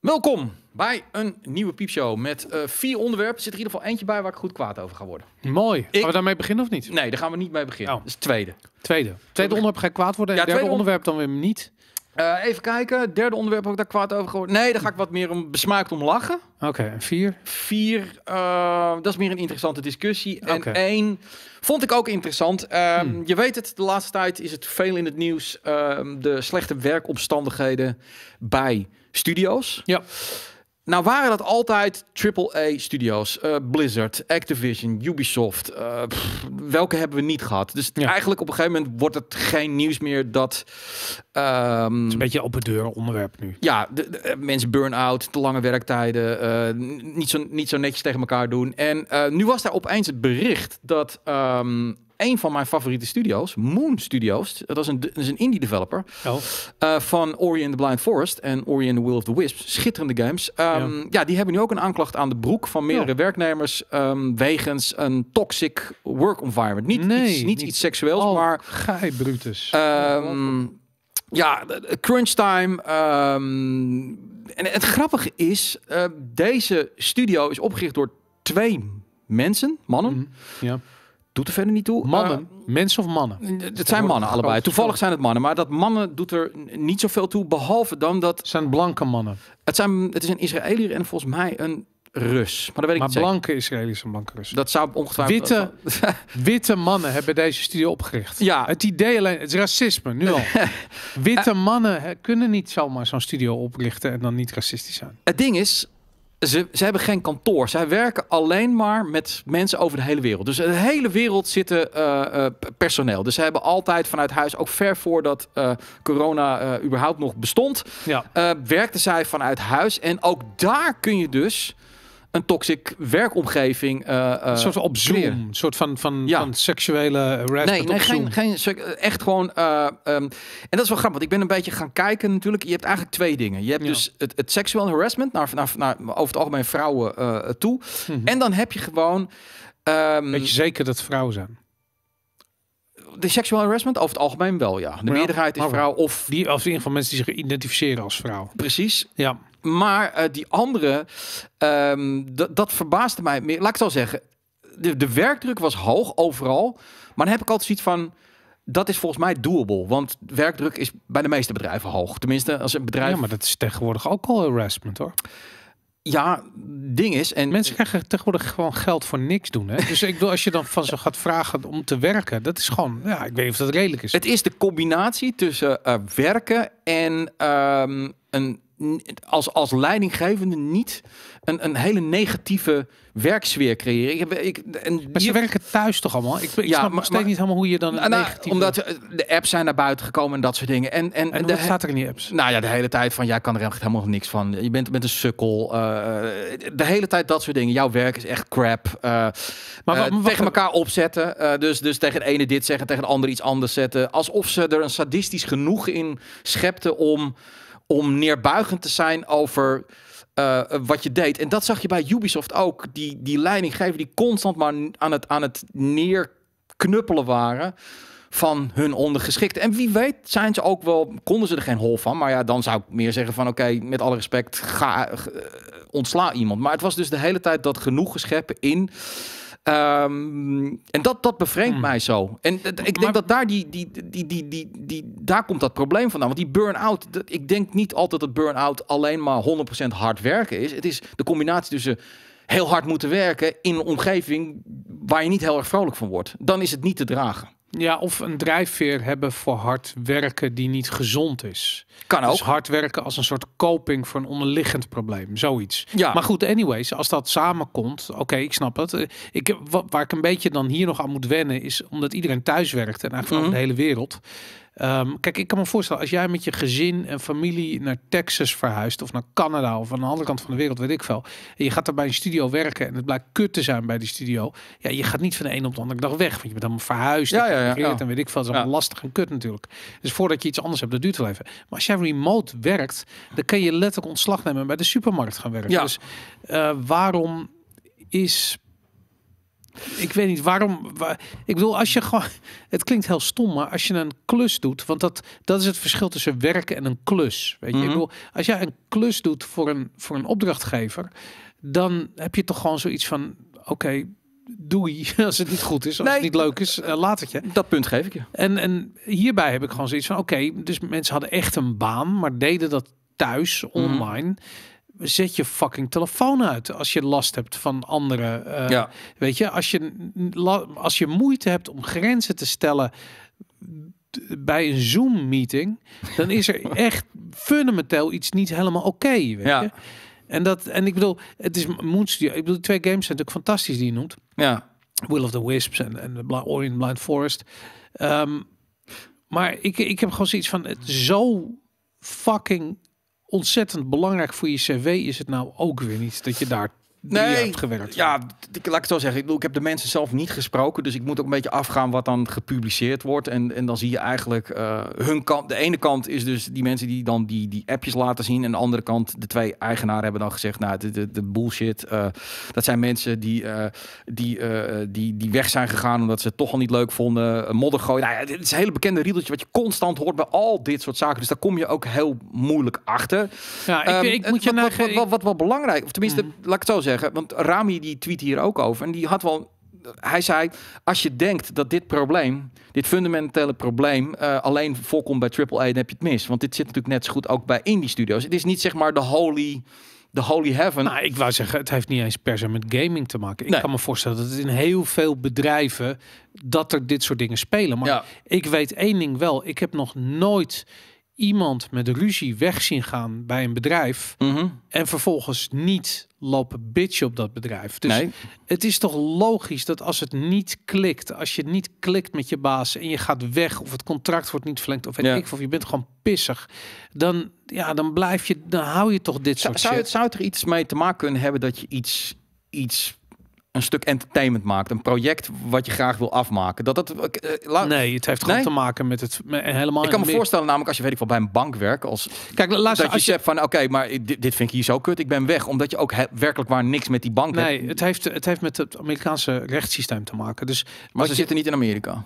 Welkom bij een nieuwe piepshow met eh, vier onderwerpen. Zit er in ieder geval eentje bij waar ik goed kwaad over ga worden. Mooi. Gaan we daarmee beginnen of niet? Nee, daar gaan we niet mee beginnen. Oh. Dat is tweede. Tweede. Tweede onderwerp ga ik kwaad worden en derde onderwerp dan weer niet. Eh, even kijken. Derde onderwerp heb ik daar kwaad over geworden. Nee, daar ga ik wat meer om, besmaakt om lachen. Oké, en vier? Vier, eh, dat is meer een interessante discussie. En één vond ik ook interessant. Ehm, hmm. Je weet het, de laatste tijd is het veel in het nieuws. Ehm, de slechte werkomstandigheden bij studio's. Ja. Nou waren dat altijd AAA-studio's. Eh, Blizzard, Activision, Ubisoft. Eh, welke hebben we niet gehad? Dus eigenlijk op een gegeven moment wordt het geen nieuws meer dat... Ehm, het is een beetje open deur onderwerp nu. Ja, de, eh, mensen burn-out, te lange werktijden. niet, zo, niet zo netjes tegen elkaar doen. En nu was daar opeens het bericht dat... Ehm, een van mijn favoriete studio's, Moon Studios. Dat is een, is een indie developer oh. eh, van Ori and the Blind Forest en Ori and the Will of the Wisps. Schitterende games. Ehm, ja. die hebben nu ook een aanklacht aan de broek van meerdere werknemers ehm, wegens een toxic work environment. Niet, iets, niet, iets seksueels, maar... Gij Brutus. Ehm, ja, crunch time. en het grappige is, eh, deze studio is opgericht door twee mensen, mannen. Mhm, ja doet er verder niet toe. Mannen? Eh, mensen of mannen? Het zijn mannen allebei. Toevallig zijn het mannen. Maar dat mannen doet er niet zoveel toe. Behalve dan dat... Het zijn blanke mannen. Het, zijn, het is een Israëliër en volgens mij een Rus. Maar, dat weet ik maar niet blanke Israëlische blanke Russen. Dat zou ongetwijfeld... Witte, witte mannen hebben deze studio opgericht. Ja. Het idee alleen... Het racisme, nu al. witte mannen kunnen niet zomaar zo'n studio oprichten en dan niet racistisch zijn. Het ding is, ze, ze hebben geen kantoor. Zij werken alleen maar met mensen over de hele wereld. Dus de hele wereld zitten eh, eh, personeel. Dus ze hebben altijd vanuit huis, ook ver voordat eh, corona überhaupt nog bestond, ja. werkten zij vanuit huis. En ook daar kun je dus een toxic werkomgeving. Uh, soort op Zoom, een soort van, van, ja. van seksuele harassment Nee, nee geen, geen, echt gewoon... Eh, ehm, en dat is wel grappig, want ik ben een beetje gaan kijken natuurlijk. Je hebt eigenlijk twee dingen. Je hebt dus het, het seksueel harassment naar, naar, naar, over het algemeen vrouwen toe. Mhm. En dan heb je gewoon... Um, Weet je zeker dat vrouwen zijn? de sexual harassment? Over het algemeen wel, ja. De meerderheid is vrouw of... Die, of in ieder geval mensen die zich identificeren als vrouw. Precies. Ja. Maar eh, die andere, ehm, dat verbaasde mij meer. Laat ik het al zeggen, de, de werkdruk was hoog overal. Maar dan heb ik altijd zoiets van dat is volgens mij doable. Want werkdruk is bij de meeste bedrijven hoog. Tenminste, als een bedrijf. Ja, maar dat is tegenwoordig ook al harassment hoor. Ja, ding is. En mensen krijgen tegenwoordig gewoon geld voor niks doen. Hè? Dus ik bedoel, als je dan van ze gaat vragen om te werken, dat is gewoon, ja, ik weet niet of dat redelijk is. Het is de combinatie tussen eh, werken en ehm, een als, als leidinggevende niet een, een hele negatieve werksfeer creëren. Ik heb, ik, en maar ze werken thuis toch allemaal? Ik, ik snap steeds niet helemaal hoe je dan nou, nou Omdat de apps zijn naar buiten gekomen en dat soort dingen. En, en, en wat staat er in die apps? Nou ja, de hele tijd van, jij ja, kan er echt helemaal niks van. Je bent, met een sukkel. Eh, de hele tijd dat soort dingen. Jouw werk is echt crap. Eh, eh, maar, tegen elkaar opzetten. dus, dus tegen de ene dit zeggen, tegen de ander iets anders zetten. Alsof ze er een sadistisch genoeg in schepten om om neerbuigend te zijn over eh, wat je deed. En dat zag je bij Ubisoft ook. Die, die leidinggever die constant maar aan het, aan het neerknuppelen waren van hun ondergeschikten. En wie weet zijn ze ook wel, konden ze er geen hol van. Maar ja, dan zou ik meer zeggen van oké, met alle respect, ga, eh, ontsla iemand. Maar het was dus de hele tijd dat genoeg gescheppen in Ehm, en dat, dat bevreemdt hmm. mij zo. En ik denk dat daar, die, die, die, die, die, daar komt dat probleem vandaan. Want die burn-out, ik denk niet altijd dat burn-out alleen maar 100% hard werken is. Het is de combinatie tussen heel hard moeten werken in een omgeving waar je niet heel erg vrolijk van wordt. Dan is het niet te dragen. Ja, of een drijfveer hebben voor hard werken die niet gezond is. Kan dus ook. Dus hard werken als een soort coping voor een onderliggend probleem, zoiets. Ja. Maar goed, anyways, als dat samenkomt, oké, ik snap het. Eh, ik, waar ik een beetje dan hier nog aan moet wennen is, omdat iedereen thuis werkt en eigenlijk mm de hele wereld, Ehm, kijk, ik kan me voorstellen, als jij met je gezin en familie naar Texas verhuist of naar Canada of aan de andere kant van de wereld, weet ik veel. En je gaat daar bij een studio werken en het blijkt kut te zijn bij die studio. Ja, je gaat niet van de een op de andere dag weg, want je bent dan verhuisd ja, ja, ja, en weet ik veel. Dat is allemaal lastig en kut natuurlijk. Dus voordat je iets anders hebt, dat duurt wel even. Maar als jij remote werkt, dan kan je letterlijk ontslag nemen en bij de supermarkt gaan werken. Dus eh, waarom is ik weet niet waarom. Waar, ik bedoel, als je gewoon. Het klinkt heel stom, maar als je een klus doet. Want dat, dat is het verschil tussen werken en een klus. Weet je, ik mhm. bedoel, als jij een klus doet voor een, voor een opdrachtgever. dan heb je toch gewoon zoiets van: oké, doe doei als het niet goed is, als het niet leuk is, eh, laat het je. Dat punt geef ik je. En, en hierbij heb ik gewoon zoiets van, oké, dus mensen hadden echt een baan, maar deden dat thuis, mhm. online zet je fucking telefoon uit als je last hebt van anderen. Eh, ja. Weet je, als je, als je moeite hebt om grenzen te stellen bij een Zoom-meeting, dan is er echt fundamenteel iets niet helemaal oké. ja. En, dat, en ik bedoel, het is Moon Studio. Ik bedoel, twee games zijn natuurlijk fantastisch die je noemt. Ja. Will of the Wisps en, en Blind, Orient Blind Forest. Ehm, maar ik, ik heb gewoon zoiets van, het zo fucking ontzettend belangrijk voor je cv is het nou ook weer niet dat je daar nee, hebt gewerkt? Ja, ik, laat ik het zo zeggen. Ik, bedoel, ik heb de mensen zelf niet gesproken. Dus ik moet ook een beetje afgaan wat dan gepubliceerd wordt. En, en dan zie je eigenlijk eh, hun kant. De ene kant is dus die mensen die dan die, die appjes laten zien. En de andere kant, de twee eigenaren hebben dan gezegd... Nou, de, de, de bullshit. Eh, dat zijn mensen die, eh, die, die, die weg zijn gegaan... omdat ze het toch al niet leuk vonden. Modder gooien. Nou, ja, het is een hele bekende riedeltje... wat je constant hoort bij al dit soort zaken. Dus daar kom je ook heel moeilijk achter. Ja, ik, ehm, ik, moet je wat, wat, wat, wat, belangrijk... of tenminste, mhm. laat ik het zo zeggen zeggen, want Rami die tweet hier ook over. En die had wel hij zei, als je denkt dat dit probleem, dit fundamentele probleem, eh, alleen voorkomt bij AAA, dan heb je het mis. Want dit zit natuurlijk net zo goed ook bij indie studios. Het is niet zeg maar de holy, de holy heaven. Nou, ik wou zeggen, het heeft niet eens per se met gaming te maken. Ik kan me voorstellen dat het in heel veel bedrijven dat er dit soort dingen spelen. Maar ik weet één ding wel, ik heb nog nooit iemand met ruzie weg zien gaan bij een bedrijf mhm. en vervolgens niet lopen bitchen op dat bedrijf. Dus het is toch logisch dat als het niet klikt, als je niet klikt met je baas en je gaat weg of het contract wordt niet verlengd of ik of je bent gewoon pissig, dan ja, dan blijf je, dan hou je toch dit zou, soort. Zou, Het, zou het er iets mee te maken kunnen hebben dat je iets iets een stuk entertainment maakt. Een project wat je graag wil afmaken. Dat dat, eh, nee, het heeft gewoon te maken met het met, helemaal... Ik kan me voorstellen namelijk als je weet ik wel bij een bank werkt. Als, Kijk, laat dat je, als je van oké, maar dit, dit, vind ik hier zo kut. Ik ben weg. Omdat je ook werkelijk waar niks met die bank nee, hebt. Nee, het heeft, het heeft met het Amerikaanse rechtssysteem te maken. Dus maar ze zitten niet in Amerika.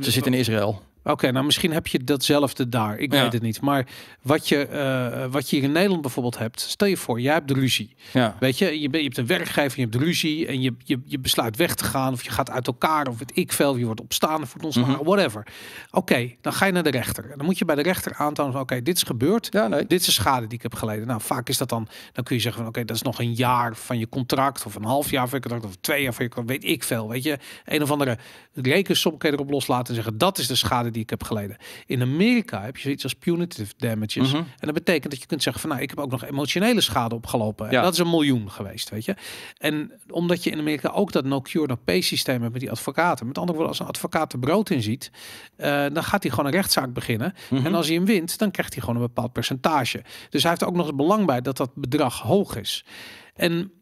Ze zitten in Israël. Oké, nou misschien heb je datzelfde daar. Ik weet het niet. Maar wat je, eh, wat je hier in Nederland bijvoorbeeld hebt, stel je voor, jij hebt de ruzie. Ja. Weet je, je, je hebt een werkgever, je hebt de ruzie en je, je, je besluit weg te gaan of je gaat uit elkaar of het ik veel, je wordt opstaande voor ons, mm whatever. Oké, dan ga je naar de rechter. En dan moet je bij de rechter aantonen van oké, dit is gebeurd. Ja, nee. Dit is de schade die ik heb geleden. Nou, vaak is dat dan, dan kun je zeggen van oké, dat is nog een jaar van je contract of een half jaar van je contract of twee jaar van je contract, weet ik veel. Weet je, een of andere rekensom kun je erop loslaten en zeggen dat is de schade die ik heb geleden. In Amerika heb je zoiets als punitive damages. Mhm. En dat betekent dat je kunt zeggen van nou, ik heb ook nog emotionele schade opgelopen. En dat is een miljoen geweest, weet je. En omdat je in Amerika ook dat no-cure, no-pay systeem hebt met die advocaten. Met andere woorden, als een advocaat er brood in ziet, eh, dan gaat hij gewoon een rechtszaak beginnen. Mhm. En als hij hem wint, dan krijgt hij gewoon een bepaald percentage. Dus hij heeft ook nog het belang bij dat dat bedrag hoog is. En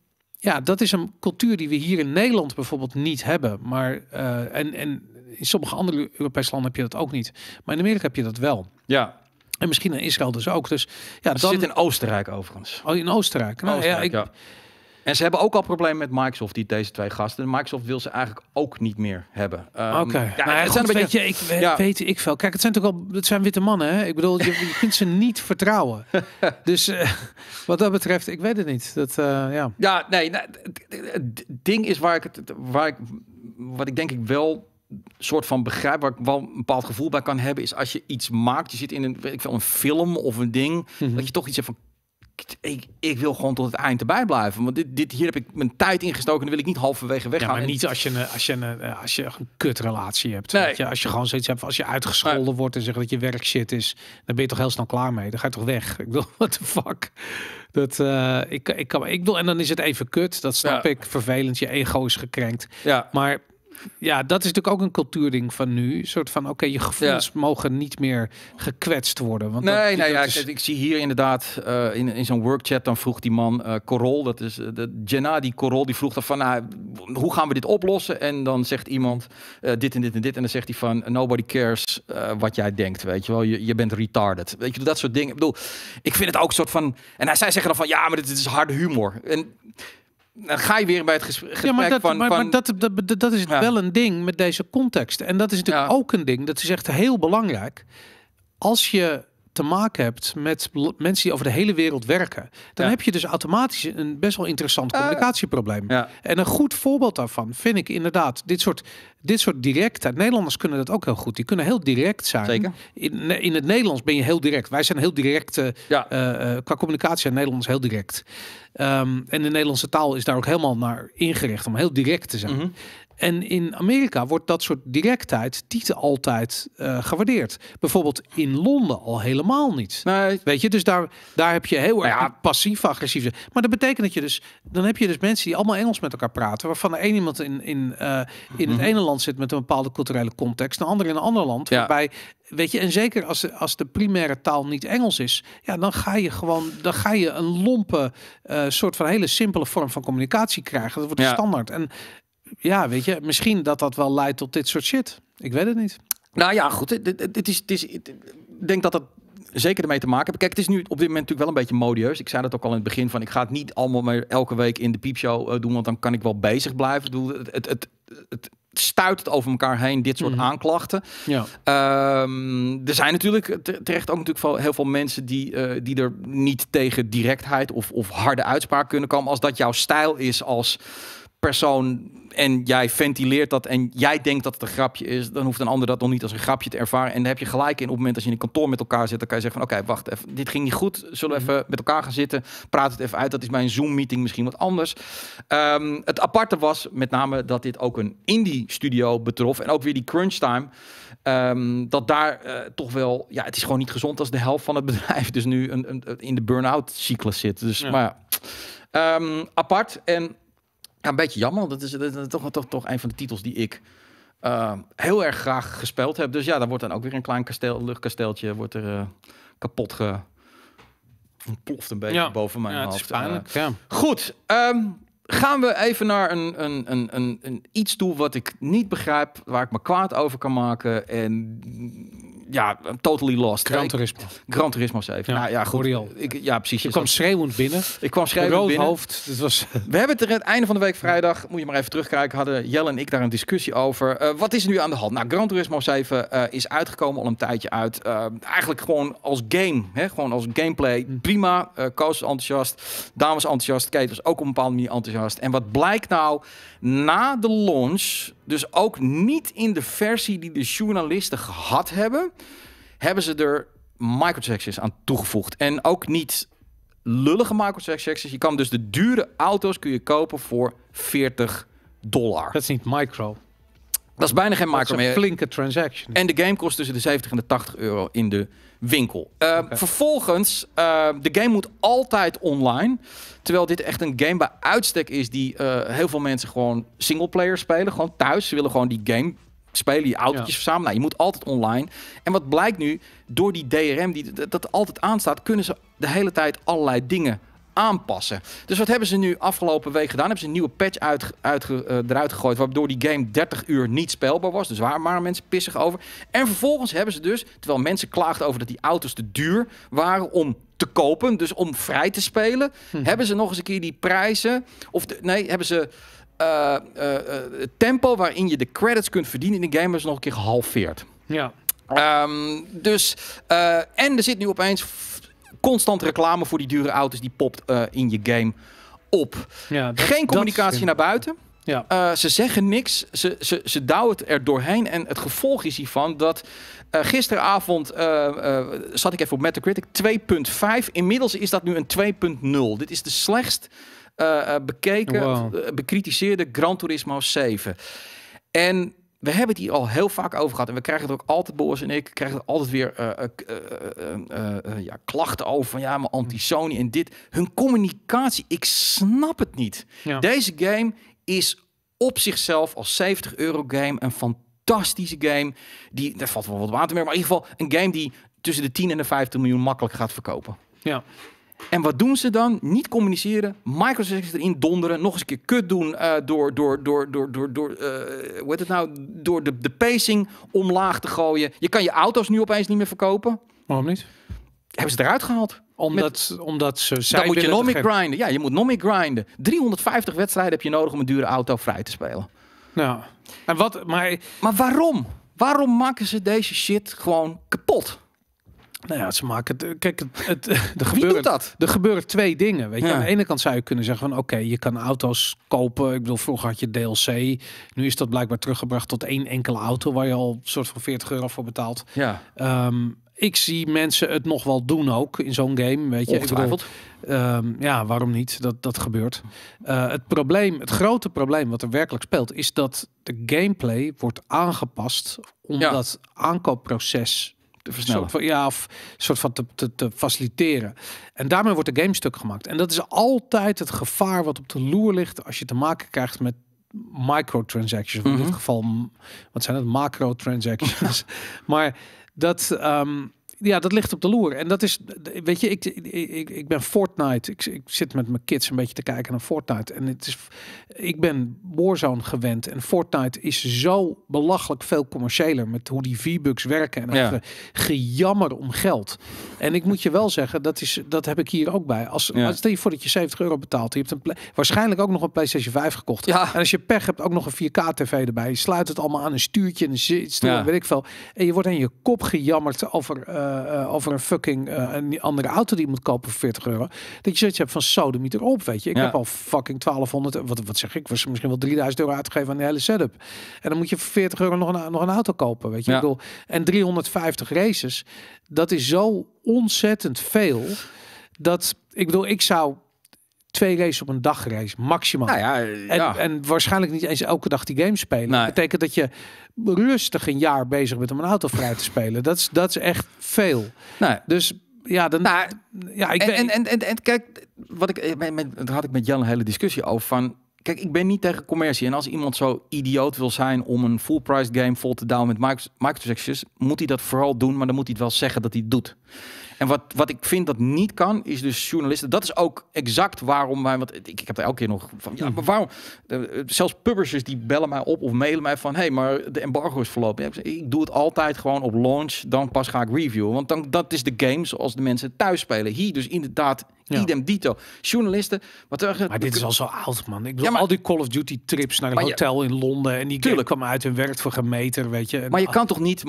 ja, dat is een cultuur die we hier in Nederland bijvoorbeeld niet hebben. Maar uh, en, en in sommige andere Europese landen heb je dat ook niet. Maar in Amerika heb je dat wel. Ja, en misschien in Israël dus ook. Dus ja, dat dan... zit in Oostenrijk overigens. Al oh, in Oostenrijk. Nou, ja, ik... ja. En ze hebben ook al problemen met Microsoft, die, deze twee gasten. Microsoft wil ze eigenlijk ook niet meer hebben. Ehm, Oké. Okay. Ja, nou, een beetje... ik weet ik veel. Kijk, het zijn toch al, het zijn witte mannen, hè? Ik bedoel, je, je kunt ze niet vertrouwen. dus eh, wat dat betreft, ik weet het niet. Dat, eh, ja. ja, nee. Nou, het ding is waar ik het, waar ik, wat ik denk ik wel soort van begrijp, waar ik wel een bepaald gevoel bij kan hebben, is als je iets maakt, je zit in een, weet ik veel, een film of een ding, mhm. dat je toch iets hebt van, ik, ik, wil gewoon tot het eind erbij blijven. Want dit, dit, hier heb ik mijn tijd ingestoken. Dan wil ik niet halverwege weggaan. maar en... niet als je een, als je een, eh, als je een kutrelatie hebt. Nee. Je, als je gewoon zoiets hebt. Als je uitgescholden wordt en zegt dat je werk shit is. Dan ben je toch heel snel klaar mee. Dan ga je toch weg. Ik bedoel, what the fuck. Dat, eh, ik, ik, kan, ik bedoel, en dan is het even kut. Dat snap ik. Vervelend. Je ego is gekrenkt. Ja. Maar ja, dat is natuurlijk ook een cultuurding van nu. Een soort van, oké, je gevoelens mogen niet meer gekwetst worden. Want nee, dat, nee, ja, ik, zie hier inderdaad eh, in, in zo'n workchat, dan vroeg die man uh, Korol, dat is eh, de Gennady Korol, die vroeg dan van, nou, hoe gaan we dit oplossen? En dan zegt iemand dit en dit en dit. En dan zegt hij van, nobody cares wat jij denkt, weet je wel. Je, je bent retarded. Weet je, dat soort dingen. Ik bedoel, ik vind het ook een soort van... En hij, zij zeggen dan van, ja, maar dit, dit is harde humor. En dan ga je weer bij het gesprek ja, maar dat, van... Maar, Maar dat, dat, is wel een ding met deze context. En dat is natuurlijk ook een ding, dat is echt heel belangrijk. Als je te maken hebt met mensen die over de hele wereld werken, dan heb je dus automatisch een best wel interessant eh, communicatieprobleem. ja. En een goed voorbeeld daarvan vind ik inderdaad dit soort, dit soort directe. Nederlanders kunnen dat ook heel goed. Die kunnen heel direct zijn. Zeker. In, in het Nederlands ben je heel direct. Wij zijn heel direct. Eh, eh, qua communicatie aan Nederlanders heel direct. Ehm, en de Nederlandse taal is daar ook helemaal naar ingericht om heel direct te zijn. Mhm. En in Amerika wordt dat soort directheid niet altijd eh, gewaardeerd. Bijvoorbeeld in Londen al helemaal niet. Nee. Weet je, dus daar, daar heb je heel nou erg passief-agressief. Maar dat betekent dat je dus, dan heb je dus mensen die allemaal Engels met elkaar praten, waarvan er één iemand in, in, eh, in het mhm. ene land zit met een bepaalde culturele context, de ander in een ander land. Waarbij weet je, en zeker als, als de primaire taal niet Engels is, ja, dan ga je gewoon, dan ga je een lompe, uh, soort van hele simpele vorm van communicatie krijgen. Dat wordt de standaard. En ja, weet je, misschien dat dat wel leidt tot dit soort shit. Ik weet het niet. Nou ja, goed. Dit, is, is, ik denk dat dat zeker ermee te maken hebt. Kijk, het is nu op dit moment natuurlijk wel een beetje modieus. Ik zei dat ook al in het begin van ik ga het niet allemaal meer elke week in de piepshow eh, doen, want dan kan ik wel bezig blijven. het, het, het, het stuit het over elkaar heen, dit soort mhm. aanklachten. Ja. Ehm, er zijn natuurlijk terecht ook natuurlijk heel veel mensen die, eh, die er niet tegen directheid of, of harde uitspraak kunnen komen. Als dat jouw stijl is als persoon en jij ventileert dat en jij denkt dat het een grapje is, dan hoeft een ander dat nog niet als een grapje te ervaren. En dan heb je gelijk in op het moment als je in een kantoor met elkaar zit, dan kan je zeggen van oké, wacht even, dit ging niet goed, zullen we mhm. even met elkaar gaan zitten, praat het even uit. Dat is bij een Zoom-meeting misschien wat anders. Ehm, het aparte was met name dat dit ook een indie-studio betrof en ook weer die crunchtime. Um, ehm, dat daar eh, toch wel, ja, het is gewoon niet gezond als de helft van het bedrijf dus nu een, in de burn-out cyclus zit. Dus, maar ehm, apart en ja, een beetje jammer. Dat is, dat is toch, toch, een van de titels die ik ehm, heel erg graag gespeeld heb. Dus ja, daar wordt dan ook weer een klein kasteel, wordt er, eh, kapot ge... Ploft een beetje boven mijn ja, hoofd. Het is eh, pijnlijk, ja. Goed, ehm, gaan we even naar een, een, een, een, een iets toe wat ik niet begrijp, waar ik me kwaad over kan maken. En ja, totally lost. Gran Turismo. Gran Turismo 7. Ja, nou, ja goed. Ik, ja, precies. Je kwam schreeuwend binnen. Ik kwam schreeuwend binnen. hoofd. Het was... We hebben het er het einde van de week vrijdag, moet je maar even terugkijken, hadden Jelle en ik daar een discussie over. Eh, wat is er nu aan de hand? Nou, Gran Turismo 7 eh, is uitgekomen, al een tijdje uit. Eh, eigenlijk gewoon als game, hè? gewoon als gameplay. Hm. Prima, uh, Koos enthousiast, dames enthousiast, Kate ook op een bepaalde manier enthousiast. En wat blijkt nou, na de launch dus ook niet in de versie die de journalisten gehad hebben, hebben ze er microtransactions aan toegevoegd. En ook niet lullige microtransactions. Je kan dus de dure auto's kun je kopen voor 40 dollar. Dat is niet micro. Dat is bijna geen micro meer. een flinke transaction. En de game kost tussen de 70 en de 80 euro in de winkel. Ehm, vervolgens, ehm, de game moet altijd online. Terwijl dit echt een game bij uitstek is die eh, heel veel mensen gewoon singleplayer spelen. Gewoon thuis. Ze willen gewoon die game spelen, die autootjes ja. verzamelen. Nou, je moet altijd online. En wat blijkt nu, door die DRM die dat altijd aanstaat, kunnen ze de hele tijd allerlei dingen aanpassen. Dus wat hebben ze nu afgelopen week gedaan? Hebben ze een nieuwe patch uit, eh, eruit gegooid, waardoor die game 30 uur niet speelbaar was. Dus waar maar mensen pissig over. En vervolgens hebben ze dus, terwijl mensen klaagden over dat die auto's te duur waren om te kopen, dus om vrij te spelen, hm. hebben ze nog eens een keer die prijzen, of de, nee, hebben ze eh, eh, het tempo waarin je de credits kunt verdienen in de game is nog een keer gehalveerd. Ja. Ehm, dus, en er zit nu opeens constant reclame voor die dure auto's die popt eh, in je game op. Ja, Geen communicatie naar buiten. Ja. Eh, ze zeggen niks, ze, ze, ze douwen het er doorheen. En het gevolg is hiervan dat eh, gisteravond zat ik even op Metacritic 2.5. Inmiddels is dat nu een 2.0. Dit is de slechtst bekeken, bekritiseerde Gran Turismo 7. En we hebben het hier al heel vaak over gehad. En we krijgen er ook altijd, boos. en ik, krijgen er altijd weer uh, ja, klachten over. Van ja, maar anti-Sony en dit. Hun communicatie, ik snap het niet. Deze game is op zichzelf als 70 euro game een fantastische game. Die, daar valt wel wat water meer, Maar in ieder geval een game die tussen de 10 en de 15 miljoen makkelijk gaat verkopen. Ja. En wat doen ze dan? Niet communiceren, Microsoft erin donderen, nog eens een keer kut doen eh, door, door, door, door, door, door uh, hoe het nou, door de, de pacing omlaag te gooien. Je kan je auto's nu opeens niet meer verkopen. Waarom niet? Hebben ze eruit gehaald. Omdat, omdat ze Dan moet je meer grinden. Ja, je moet nog meer grinden. 350 wedstrijden heb je nodig om een dure auto vrij te spelen. Nou, en wat, maar... Maar waarom? Waarom maken ze deze shit gewoon kapot? Nou ja, ze maken het. Kijk, het, het, er, gebeuren, dat? er gebeuren twee dingen. Weet je, aan de ene kant zou je kunnen zeggen: van oké, je kan auto's kopen. Ik bedoel, vroeger had je DLC. Nu is dat blijkbaar teruggebracht tot één enkele auto waar je al een soort van 40 euro voor betaalt. Ja. Ehm, ik zie mensen het nog wel doen ook in zo'n game. Weet je, ongetwijfeld. Ehm, ja, waarom niet? Dat, dat gebeurt. Eh, het probleem, het grote probleem wat er werkelijk speelt, is dat de gameplay wordt aangepast om ja. dat aankoopproces van, ja, of soort van te, te, te, faciliteren. En daarmee wordt de game stuk gemaakt. En dat is altijd het gevaar wat op de loer ligt als je te maken krijgt met microtransactions. In dit mhm. geval, wat zijn het? Macrotransactions. maar dat. Ehm, ja, dat ligt op de loer. En dat is, weet je, ik, ik, ik ben Fortnite. Ik, ik zit met mijn kids een beetje te kijken naar Fortnite. En het is, ik ben Warzone gewend. En Fortnite is zo belachelijk veel commerciëler met hoe die V-Bucks werken. En ja. gejammer om geld. En ik moet je wel zeggen, dat, is, dat heb ik hier ook bij. Als, als stel je voor dat je 70 euro betaalt. Je hebt een waarschijnlijk ook nog een PlayStation 5 gekocht. Ja. En als je pech hebt, ook nog een 4K-TV erbij. Je sluit het allemaal aan een stuurtje en een zit, weet ik veel. En je wordt aan je kop gejammerd over... Eh, eh, eh, over een fucking eh, een andere auto die moet kopen voor 40 euro. Dat je zoiets hebt van sodemieter erop, weet je. Ik heb al fucking 1200, wat, wat zeg ik, was misschien wel 3000 euro uitgegeven aan de hele setup. En dan moet je voor 40 euro nog een, nog een auto kopen, weet je. Ik bedoel, en 350 races, dat is zo ontzettend veel. Dat, ik bedoel, ik zou twee races op een dagreis, maximaal. Nou ja, ja. En, waarschijnlijk niet eens elke dag die game spelen. Dat betekent dat je rustig een jaar bezig bent om een auto vrij te spelen. Dat is, dat is echt veel. Nee. Dus ja, dan, nou, ja ik en, ben... en, en, en, kijk, wat ik, eh, daar had ik met Jan een hele discussie over van... Kijk, ik ben niet tegen commercie. En als iemand zo idioot wil zijn om een full price game vol te down met microtransactions, moet hij dat vooral doen, maar dan moet hij het wel zeggen dat hij het doet. En wat, wat ik vind dat niet kan, is dus journalisten. Dat is ook exact waarom wij. Want ik, heb er elke keer nog van. Ja, maar waarom? Eh, zelfs publishers die bellen mij op of mailen mij van. Hé, hey, maar de embargo is verlopen. ik doe het altijd gewoon op launch. Dan pas ga ik reviewen. Want dan, dat is de game zoals de mensen thuis spelen. Hier dus inderdaad Idem dito. Journalisten. maar dit is al zo oud, man. Ik bedoel, al die Call of Duty trips naar een hotel in Londen. En die tuurlijk. kwam uit en werkt voor een weet je. maar je ah. kan toch niet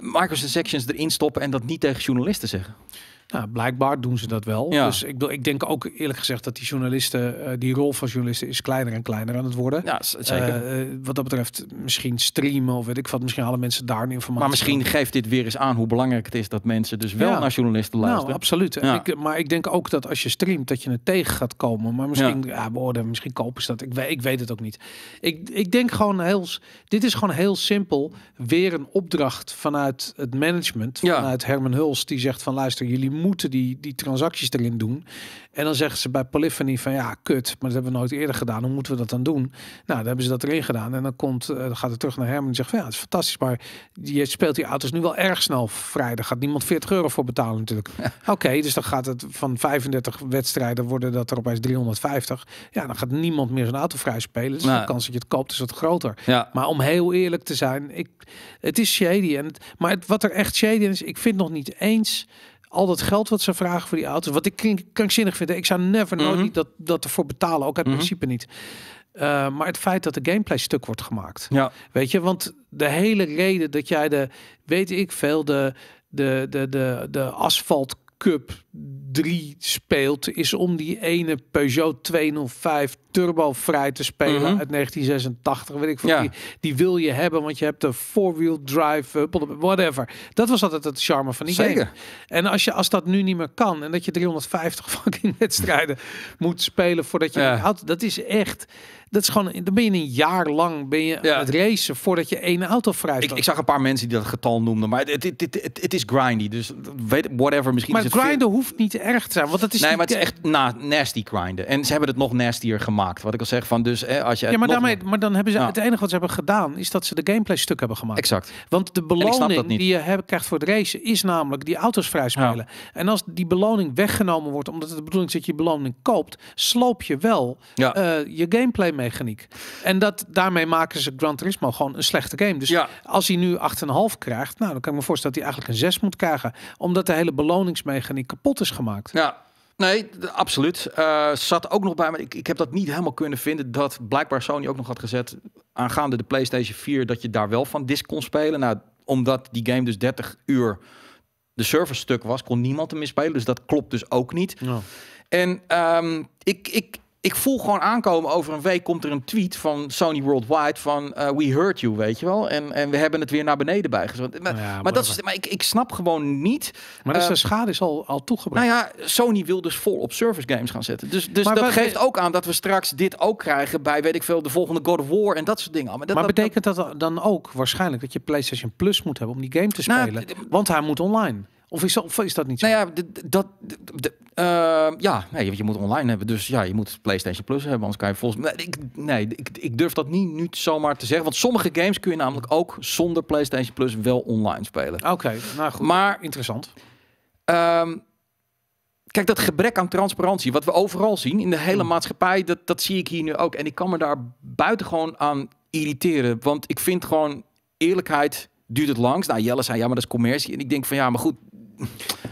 microsections erin stoppen en dat niet tegen journalisten zeggen? Nou, blijkbaar doen ze dat wel. Dus ik, ik denk ook eerlijk gezegd dat die journalisten, eh, die rol van journalisten is kleiner en kleiner aan het worden. Ja, eh, eh, wat dat betreft misschien streamen of weet ik wat. Misschien alle mensen daar een informatie. Maar misschien geeft dit weer eens aan hoe belangrijk het is dat mensen dus wel naar journalisten nou, luisteren. Nou, absoluut. Ik, maar ik denk ook dat als je streamt dat je het tegen gaat komen. Maar misschien, ja, worden, misschien kopen ze dat. Ik weet, ik weet het ook niet. Ik, ik denk gewoon heel, dit is gewoon heel simpel. Weer een opdracht vanuit het management, vanuit Herman Huls, die zegt van luister, jullie moeten die, die transacties erin doen. En dan zeggen ze bij Polyphony van ja, kut, maar dat hebben we nooit eerder gedaan. Hoe moeten we dat dan doen? Nou, dan hebben ze dat erin gedaan. En dan, komt, eh, dan gaat het terug naar Herman en zegt van ja, het is fantastisch. Maar je speelt die auto's nu wel erg snel vrij. Daar gaat niemand 40 euro voor betalen natuurlijk. Oké, dus dan gaat het van 35 wedstrijden worden dat er opeens 350. Ja, dan gaat niemand meer zijn auto vrij spelen. Dus de nou. kans dat je het koopt is wat groter. Ja. Maar om heel eerlijk te zijn, ik, het is shady. En maar wat er echt shady is, ik vind nog niet eens al dat geld wat ze vragen voor die auto, wat ik krankzinnig vind. Ik zou never mm nooit mhm. dat, dat ervoor betalen, ook uit mhm. principe niet. Eh, maar het feit dat de gameplay stuk wordt gemaakt. Ja. Weet je, want de hele reden dat jij de, weet ik veel, de, de, de, de, de asfalt cup 3 speelt, is om die ene Peugeot 205 turbo vrij te spelen mhm. uit 1986. Weet ik veel. Die, wil je hebben, want je hebt de four-wheel drive, eh, whatever. Dat was altijd het charme van die Zeker. En als, je, als dat nu niet meer kan en dat je 350 fucking wedstrijden moet spelen voordat je houdt, dat is echt dat is gewoon, dan ben je een jaar lang ben je aan het racen voordat je één auto vrij ik, ik, zag een paar mensen die dat getal noemden, maar het, het, het, is grindy, dus whatever. Misschien maar is het grinden veel niet erg te zijn. Want dat is nee, maar het is echt na, nasty grinden. En ze hebben het nog nastier gemaakt. Wat ik al zeg van dus als je. Ja, maar, daarmee, maar dan hebben ze ah. het enige wat ze hebben gedaan is dat ze de gameplay stuk hebben gemaakt. Exact. Want de beloning die je krijgt voor het race is namelijk die auto's vrij spelen. En als die beloning weggenomen wordt omdat het de bedoeling is dat je beloning koopt, sloop je wel ja. Eh, je gameplay mechaniek. En dat daarmee maken ze Gran Turismo gewoon een slechte game. Dus ja. als hij nu 8,5 krijgt, nou dan kan ik me voorstellen dat hij eigenlijk een 6 moet krijgen, omdat de hele beloningsmechaniek kapot is gemaakt. Ja, Nee, absoluut. Eh, zat ook nog bij me. Ik, ik heb dat niet helemaal kunnen vinden. Dat blijkbaar Sony ook nog had gezet. aangaande de PlayStation 4. dat je daar wel van disc kon spelen. Nou, omdat die game dus 30 uur de server stuk was. kon niemand hem meer spelen. Dus dat klopt dus ook niet. Ja. En um, ik, ik, ik voel gewoon aankomen. Over een week komt er een tweet van Sony Worldwide van eh, We Heard You, weet je wel. En, en we hebben het weer naar beneden bijgezet. Maar, maar, dat is, maar ik, ik snap gewoon niet. Maar is eh, de schade is al, al toegebracht. Nou ja, Sony wil dus vol op service games gaan zetten. Dus, dus dat geeft ook aan dat we straks dit ook krijgen bij, weet ik veel, de volgende God of War en dat soort dingen. Maar, dat, betekent dat, dan ook waarschijnlijk dat je PlayStation Plus moet hebben om die game te nou, spelen? want hij moet online. Of is, dat, of is dat niet zo? Nou ja, dat, uh, ja nee, je moet online hebben. Dus ja, je moet PlayStation Plus hebben. Anders kan je volgens mij... Ik, nee, ik, ik durf dat niet, nu zomaar te zeggen. Want sommige games kun je namelijk ook zonder PlayStation Plus wel online spelen. Oké, nou goed. Maar... Interessant. Ehm, kijk, dat gebrek aan transparantie, wat we overal zien in de hele hmm. maatschappij, dat, dat zie ik hier nu ook. En ik kan me daar buitengewoon aan irriteren. Want ik vind gewoon eerlijkheid duurt het langst. Nou, Jelle zei ja, maar dat is commercie. En ik denk van ja, maar goed,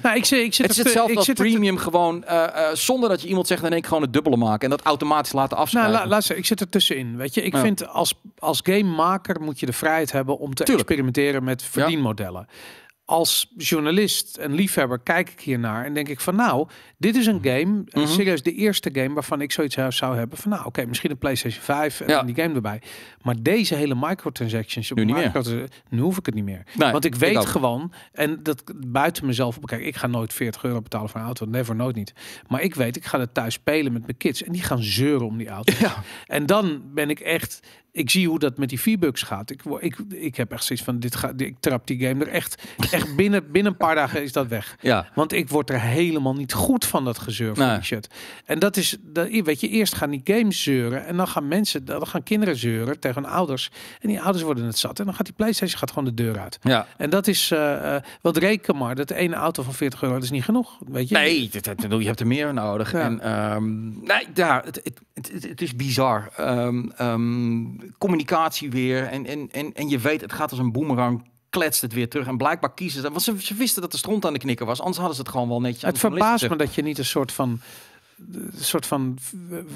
nou, ik, ik zit het is hetzelfde als premium gewoon, eh, eh, zonder dat je iemand zegt, één ik gewoon het dubbele maken. En dat automatisch laten nou, afschrijven. Nou, laat, ik zit er tussenin. Weet je, ik vind als, als gamemaker moet je de vrijheid hebben om te experimenteren met verdienmodellen als journalist en liefhebber kijk ik hiernaar en denk ik van nou, dit is een mhm. game, mhm. serieus de eerste game waarvan ik zoiets zou hebben van nou oké, misschien een PlayStation 5 en die game erbij. Maar deze hele microtransactions, nu, niet meer. nu hoef ik het niet meer. Want ik weet gewoon, en dat buiten mezelf op, kijk ik ga nooit 40 euro betalen voor een auto, never, nooit niet. Maar ik weet, ik ga het thuis spelen met mijn kids en die gaan zeuren om die auto. En dan ben ik echt, ik zie hoe dat met die V-Bucks gaat. Ik, ik, ik heb echt zoiets van, dit gaat, ik trap die game er echt, echt binnen, binnen een paar dagen is dat weg. Ja. Want ik word er helemaal niet goed van dat gezeur van die shit. En dat is, dat, weet je, eerst gaan die games zeuren en dan gaan mensen, dan gaan kinderen zeuren tegen hun ouders. En die ouders worden het zat en dan gaat die Playstation gaat gewoon de deur uit. Ja. En dat is, eh, eh, wat reken maar, dat ene auto van 40 euro, dat is niet genoeg, weet je. Nee, dat, dat, je hebt er meer nodig. En, ehm, nee, daar, het, het, het, het, is bizar. Ehm, ehm, communicatie weer. En, en, en, en je weet, het gaat als een boemerang kletst het weer terug. En blijkbaar kiezen ze. Want ze, ze, wisten dat de stront aan de knikker was. Anders hadden ze het gewoon wel netjes. Het verbaast me dat je niet een soort van een soort van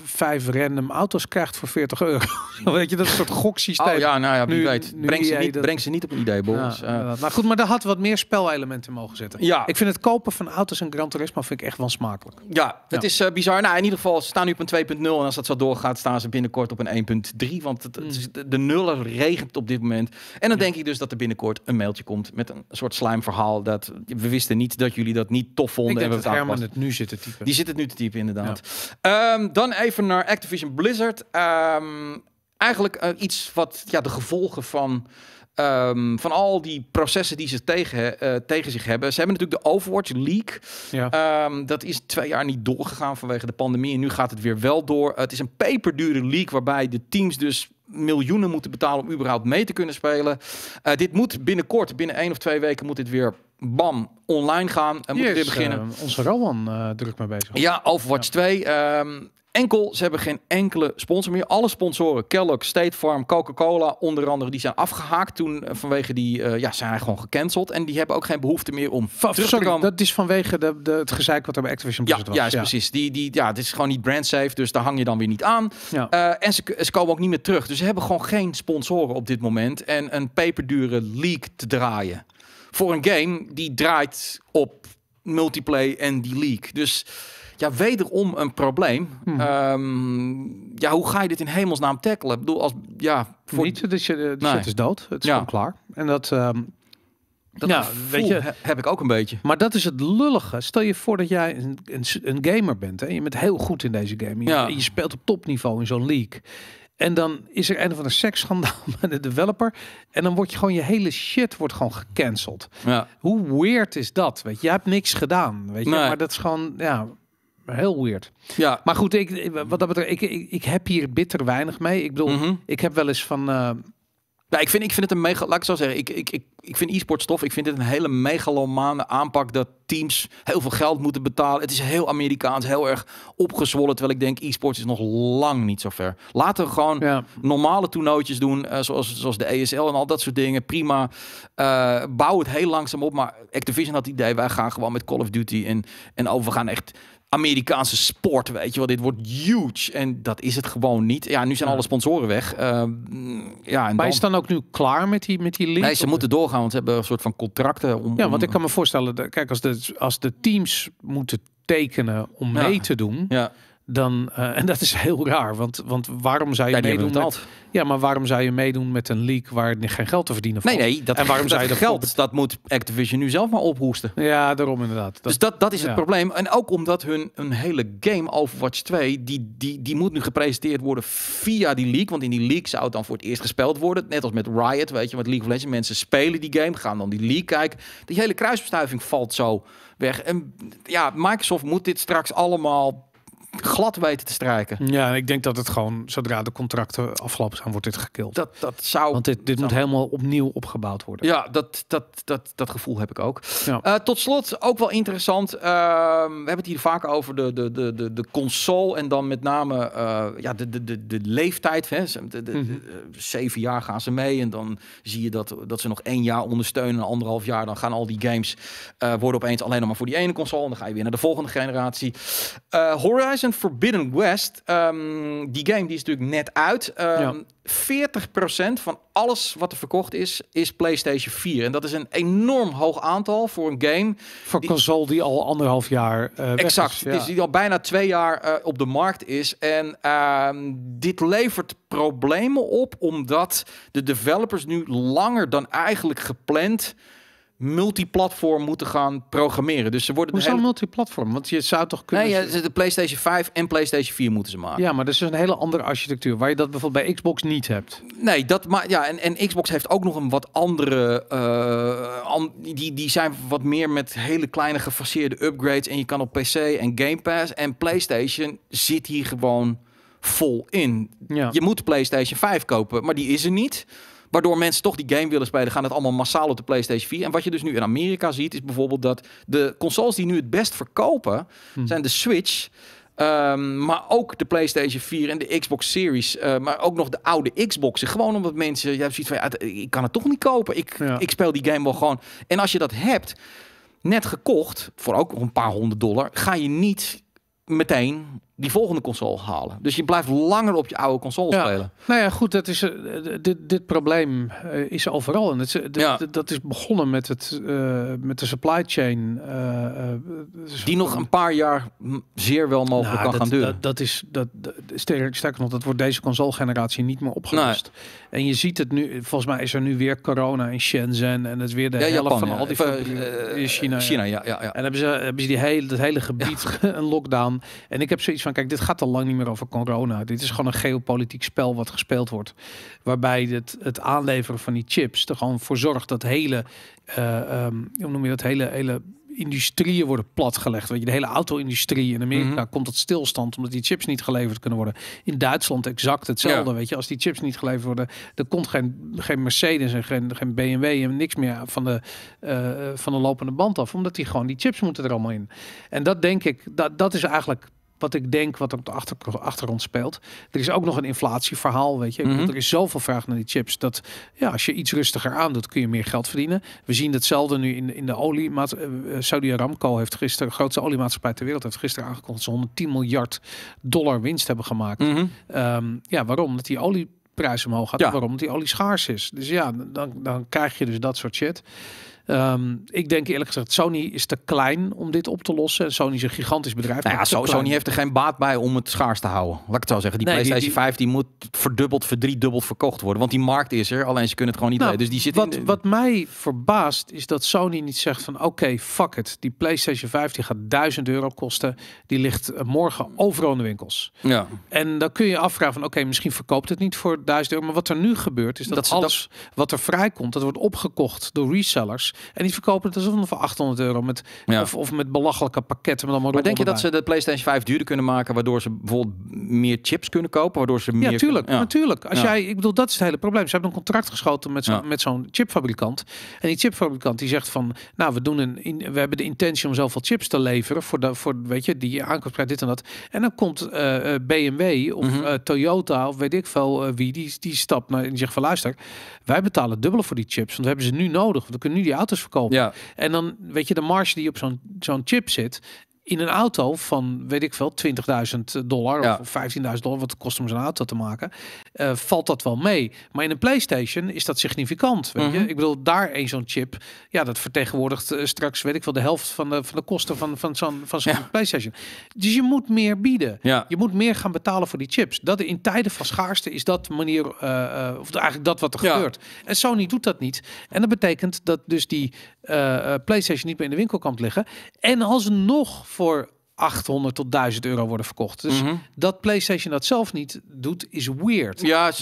vijf random auto's krijgt voor 40 euro. Weet je, dat soort goksysteem. Oh ja, nou ja, wie nu, weet. Breng, ze niet, breng ze niet op een idee, Boris. Ja, Maar goed, maar daar had wat meer spelelementen mogen zitten. Ja. Ik vind het kopen van auto's en Gran Turismo vind ik echt wel smakelijk. Ja, het is eh, bizar. Nou, in ieder geval, ze staan nu op een 2.0 en als dat zo doorgaat, staan ze binnenkort op een 1.3. Want het, mm. de, nullen regent op dit moment. En dan denk ik dus dat er binnenkort een mailtje komt met een soort slime verhaal. Dat we wisten niet dat jullie dat niet tof vonden. Ik denk en we het Herman het nu zit te typen. Die zit het nu te typen, inderdaad. Ja. Ehm, dan even naar Activision Blizzard. Ehm, eigenlijk eh, iets wat ja, de gevolgen van ehm, van al die processen die ze tegen, eh, tegen zich hebben. Ze hebben natuurlijk de Overwatch League. Ja. dat is twee jaar niet doorgegaan vanwege de pandemie. En nu gaat het weer wel door. het is een peperdure league waarbij de teams dus miljoenen moeten betalen om überhaupt mee te kunnen spelen. Eh, dit moet binnenkort, binnen één of twee weken, moet dit weer bam, online gaan en moeten weer beginnen. Uh, onze Rowan eh, druk mee bezig. Ja, Overwatch ja. 2. Ehm, enkel, ze hebben geen enkele sponsor meer. Alle sponsoren, Kellogg, State Farm, Coca-Cola onder andere, die zijn afgehaakt toen eh, vanwege die, ja, zijn gewoon gecanceld. En die hebben ook geen behoefte meer om terug te dat is vanwege de, de, het gezeik wat er bij Activision ja, was. Juist, ja, precies. Die, die, ja, het is gewoon niet brand safe, dus daar hang je dan weer niet aan. Ja. en ze, ze, komen ook niet meer terug. Dus ze hebben gewoon geen sponsoren op dit moment en een peperdure leak te draaien voor een game die draait op multiplayer en die leak. Dus ja, wederom een probleem. Mhm. Ehm, ja, hoe ga je dit in hemelsnaam tackelen? Ik bedoel, als ja, voor niet, dus je, de nee. is dood. Het is ja. klaar. En dat, ehm, dat ja, weet je, heb ik ook een beetje. Maar dat is het lullige. Stel je voor dat jij een, een, gamer bent hè, en je bent heel goed in deze game. Je, ja. je speelt op topniveau in zo'n league. En dan is er een of ander seksschandaal met de developer. En dan wordt je gewoon je hele shit wordt gewoon gecanceld. Ja. Hoe weird is dat? Weet je, je hebt niks gedaan. Weet je, maar dat is gewoon ja, heel weird. Ja. Maar goed, ik, wat dat betreft, ik, ik, heb hier bitter weinig mee. Ik bedoel, mhm. ik heb wel eens van. Eh, ik vind, ik vind het een mega. Laat ik zo zeggen. Ik, ik, ik, ik vind e-sport stof. Ik vind het een hele megalomane aanpak dat teams heel veel geld moeten betalen. Het is heel Amerikaans, heel erg opgezwollen. Terwijl ik denk, e-sport is nog lang niet zo ver. Laten we gewoon normale toernooitjes doen, eh, zoals, zoals de ESL en al dat soort dingen. Prima. Eh, bouw het heel langzaam op. Maar Activision had het idee, wij gaan gewoon met Call of Duty en, en over. We gaan echt Amerikaanse sport, weet je wel. Dit wordt huge. En dat is het gewoon niet. Ja, nu zijn alle sponsoren weg. Uh, ja, en maar dan... is dan ook nu klaar met die, met die league? Nee, ze moeten doorgaan, want ze hebben een soort van contracten. Om, ja, want ik kan me voorstellen, dat, kijk, als de, als de teams moeten tekenen om mee te doen... Ja dan, eh, en dat is heel raar, want, want waarom zou je meedoen Ja, maar waarom zou je meedoen met een leak waar geen geld te verdienen valt? Nee, nee, dat, en waarom dat, je dat geld, dat moet Activision nu zelf maar ophoesten. Ja, daarom inderdaad. dus dat, dat is het probleem. En ook omdat hun een hele game Overwatch 2, die, die, die moet nu gepresenteerd worden via die leak, want in die leak zou het dan voor het eerst gespeeld worden. Net als met Riot, weet je, met League of Legends. Mensen spelen die game, gaan dan die leak kijken. Die hele kruisbestuiving valt zo weg. En ja, Microsoft moet dit straks allemaal glad weten te strijken. Ja, ik denk dat het gewoon zodra de contracten afgelopen zijn, wordt dit gekild. Dat, dat zou. Want dit, dit moet helemaal opnieuw opgebouwd worden. Ja, dat, dat, dat, dat gevoel heb ik ook. Eh, tot slot, ook wel interessant. Ehm, we hebben het hier vaak over de, de, de, de, de console en dan met name eh, ja, de, de, de, de leeftijd. Hè. de, mhm. eh, Zeven jaar gaan ze mee en dan zie je dat, dat ze nog één jaar ondersteunen, anderhalf jaar. Dan gaan al die games worden opeens alleen nog maar voor die ene console. En dan ga je weer naar de volgende generatie. Horizon Horizon Forbidden West, ehm, die game die is natuurlijk net uit. Um, ja. 40% van alles wat er verkocht is, is PlayStation 4. En dat is een enorm hoog aantal voor een game. Voor een console die al anderhalf jaar uh, Exact, is, ja. Dus die al bijna twee jaar eh, op de markt is. En ehm, dit levert problemen op, omdat de developers nu langer dan eigenlijk gepland multiplatform moeten gaan programmeren. Dus ze worden Hoezo hele... multiplatform? Want je zou toch kunnen... Nee, ja, de PlayStation 5 en PlayStation 4 moeten ze maken. Ja, maar dat is dus een hele andere architectuur... waar je dat bijvoorbeeld bij Xbox niet hebt. Nee, dat maar ja, en, en Xbox heeft ook nog een wat andere... Eh, die, die zijn wat meer met hele kleine gefaseerde upgrades... en je kan op PC en Game Pass en PlayStation zit hier gewoon vol in. Ja. Je moet PlayStation 5 kopen, maar die is er niet... Waardoor mensen toch die game willen spelen, gaan het allemaal massaal op de PlayStation 4. En wat je dus nu in Amerika ziet, is bijvoorbeeld dat de consoles die nu het best verkopen, hmm. zijn de Switch. Ehm, maar ook de PlayStation 4 en de Xbox Series. Eh, maar ook nog de oude Xboxen. Gewoon omdat mensen. Je hebt zoiets van. Ja, ik kan het toch niet kopen. Ik, ik speel die game wel gewoon. En als je dat hebt, net gekocht. Voor ook een paar honderd dollar. Ga je niet meteen die volgende console halen. Dus je blijft langer op je oude console spelen. Nou ja, goed, dat is, eh, dit, dit probleem eh, is overal. En het, eh, de, dat is begonnen met, het, met de supply chain. Dus die nog een paar jaar zeer wel mogelijk nou, kan gaan duren. Dat, dat is, dat, dat, sterker nog, dat wordt deze console-generatie niet meer opgelost. En je ziet het nu, volgens mij is er nu weer corona in Shenzhen. En het weer de hele helft van al die... in China, China ja, ja, En hebben ze, hebben ze die hele, dat hele gebied een lockdown. En ik heb zoiets van, kijk, dit gaat al lang niet meer over corona. Dit is gewoon een geopolitiek spel wat gespeeld wordt. Waarbij het, het aanleveren van die chips er gewoon voor zorgt dat hele, uh, noem je dat, hele, hele industrieën worden platgelegd. Weet je, de hele auto-industrie in Amerika mhm. komt tot stilstand omdat die chips niet geleverd kunnen worden. In Duitsland exact hetzelfde. Weet je, als die chips niet geleverd worden, dan komt geen, geen Mercedes en geen, geen BMW en niks meer van de, eh, van de lopende band af, omdat die gewoon die chips moeten er allemaal in. En dat denk ik, dat, dat is eigenlijk wat ik denk wat op de achter, achtergrond speelt. Er is ook nog een inflatieverhaal, weet je. Mhm. Er is zoveel vraag naar die chips dat ja, als je iets rustiger aandoet, kun je meer geld verdienen. We zien hetzelfde nu in, in de olie. Uh, eh, eh, Saudi Aramco heeft gisteren, grootste oliemaatschappij ter wereld, heeft gisteren aangekondigd dat 110 miljard dollar winst hebben gemaakt. Mhm. Ehm, ja, waarom? Dat die olieprijzen omhoog gaat. Ja. Waarom? Dat die olie schaars is. Dus ja, dan, dan krijg je dus dat soort shit. Ehm, ik denk eerlijk gezegd, Sony is te klein om dit op te lossen. Sony is een gigantisch bedrijf. Nou Sony heeft er geen baat bij om het schaars te houden. Laat ik het zo zeggen. Die PlayStation 5 die moet verdubbeld, verdriedubbeld verkocht worden. Want die markt is er, alleen ze kunnen het gewoon niet nou, Dus die zit wat, in wat mij verbaast is dat Sony niet zegt van oké, fuck it. Die PlayStation 5 die gaat 1000 euro kosten. Die ligt eh, morgen overal in de winkels. Ja. En dan kun je afvragen van oké, misschien verkoopt het niet voor 1000 euro. Maar wat er nu gebeurt is dat, alles dat... wat er vrijkomt, dat wordt opgekocht door resellers. En die verkopen het alsof voor 800 euro. Met, of, of met belachelijke pakketten. maar denk je dat ze de PlayStation 5 duurder kunnen maken? Waardoor ze bijvoorbeeld meer chips kunnen kopen? Waardoor ze meer... Ja, tuurlijk. Natuurlijk. Als jij, ik bedoel, dat is het hele probleem. Ze hebben een contract geschoten met zo'n met zo'n chipfabrikant. En die chipfabrikant die zegt van... Nou, we, doen een, in, we hebben de intentie om zoveel chips te leveren. Voor, de, voor weet je, die aankoopprijs, dit en dat. En dan komt eh, eh, BMW of mhm. eh, Toyota of weet ik veel wie. Die, die stapt naar, en die zegt van luister, wij betalen dubbel voor die chips. Want we hebben ze nu nodig. Want we kunnen nu die auto's verkopen. Ja. En dan weet je de marge die op zo'n zo'n chip zit in een auto van, weet ik veel, 20.000 dollar of 15.000 dollar, wat het kost om zo'n auto te maken, eh, valt dat wel mee. Maar in een PlayStation is dat significant. Weet je? Mhm. Ik bedoel, daar een zo'n chip, ja, dat vertegenwoordigt eh, straks, weet ik veel, de helft van de, van de kosten van, van zo'n van zo'n PlayStation. Dus je moet meer bieden. Ja. Je moet meer gaan betalen voor die chips. Dat in tijden van schaarste is dat manier, uh, of eigenlijk dat wat er gebeurt. En Sony doet dat niet. En dat betekent dat dus die eh, eh, PlayStation niet meer in de winkel kan liggen. En alsnog voor 800 tot 1000 euro worden verkocht. Dus mhm. dat PlayStation dat zelf niet doet, is weird. Ja,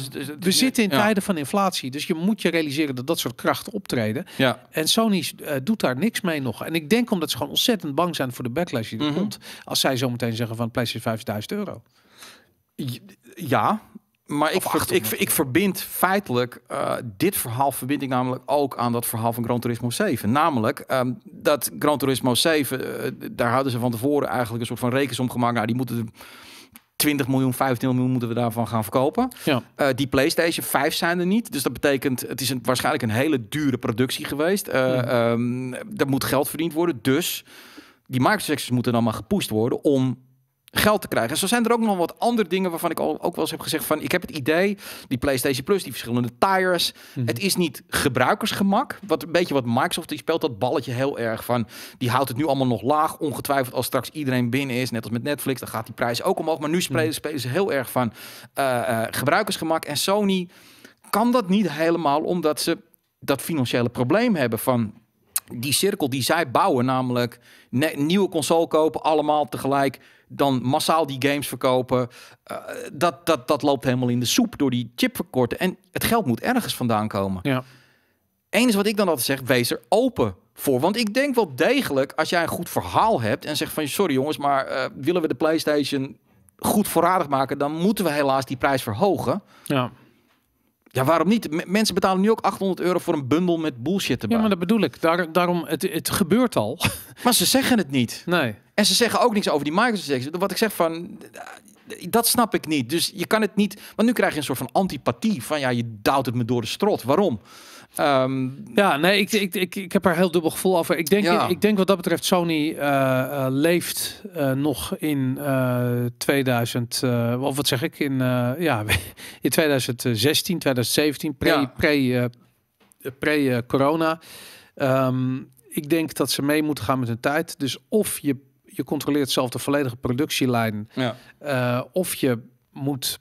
We zitten in tijden van inflatie. Dus je moet je realiseren dat dat soort krachten optreden. Ja. En Sony eh, doet daar niks mee nog. En ik denk omdat ze gewoon ontzettend bang zijn voor de backlash die mhm. komt. Als zij zo meteen zeggen van PlayStation 5000 euro. Ja, maar ik, ik, ik, verbind feitelijk, eh, dit verhaal verbind ik namelijk ook aan dat verhaal van Gran Turismo 7. Namelijk ehm, dat Gran Turismo 7, eh, daar hadden ze van tevoren eigenlijk een soort van rekensom gemaakt. Nou, die moeten 20 miljoen, 15 miljoen moeten we daarvan gaan verkopen. Ja. Eh, die PlayStation 5 zijn er niet. Dus dat betekent, het is een, waarschijnlijk een hele dure productie geweest. Ja. Ehm, er moet geld verdiend worden. Dus die marketingsekties moeten dan maar gepoest worden om geld te krijgen. En zo zijn er ook nog wat andere dingen waarvan ik al ook wel eens heb gezegd van ik heb het idee, die PlayStation Plus, die verschillende tires, mhm. het is niet gebruikersgemak. Wat een beetje wat Microsoft, die speelt dat balletje heel erg van, die houdt het nu allemaal nog laag. Ongetwijfeld als straks iedereen binnen is, net als met Netflix, dan gaat die prijs ook omhoog. Maar nu mhm. spelen, ze heel erg van eh, eh, gebruikersgemak. En Sony kan dat niet helemaal omdat ze dat financiële probleem hebben van die cirkel die zij bouwen, namelijk nieuwe console kopen, allemaal tegelijk, dan massaal die games verkopen, eh, dat, dat, dat loopt helemaal in de soep door die chipverkorten. En het geld moet ergens vandaan komen. Ja. Eén is wat ik dan altijd zeg, wees er open voor. Want ik denk wel degelijk, als jij een goed verhaal hebt en zegt van sorry jongens, maar eh, willen we de PlayStation goed voorradig maken, dan moeten we helaas die prijs verhogen. Ja. Ja, waarom niet? mensen betalen nu ook 800 euro voor een bundel met bullshit erbij. Ja, maar dat bedoel ik. Daar, daarom, het, het gebeurt al. Maar ze zeggen het niet. Nee. En ze zeggen ook niks over die Microsoft. Wat ik zeg van, dat snap ik niet. Dus je kan het niet... Want nu krijg je een soort van antipathie. Van ja, je duwt het me door de strot. Waarom? Ehm, ja, nee, ik, ik, ik, ik heb er heel dubbel gevoel over. Ik denk, ja. ik, denk wat dat betreft, Sony eh, eh, leeft eh, nog in 2000, of wat zeg ik, in, ja, in 2016, 2017, pre-corona. Pre, pre, corona ehm, ik denk dat ze mee moeten gaan met hun tijd. Dus of je, je controleert zelf de volledige productielijn, of je moet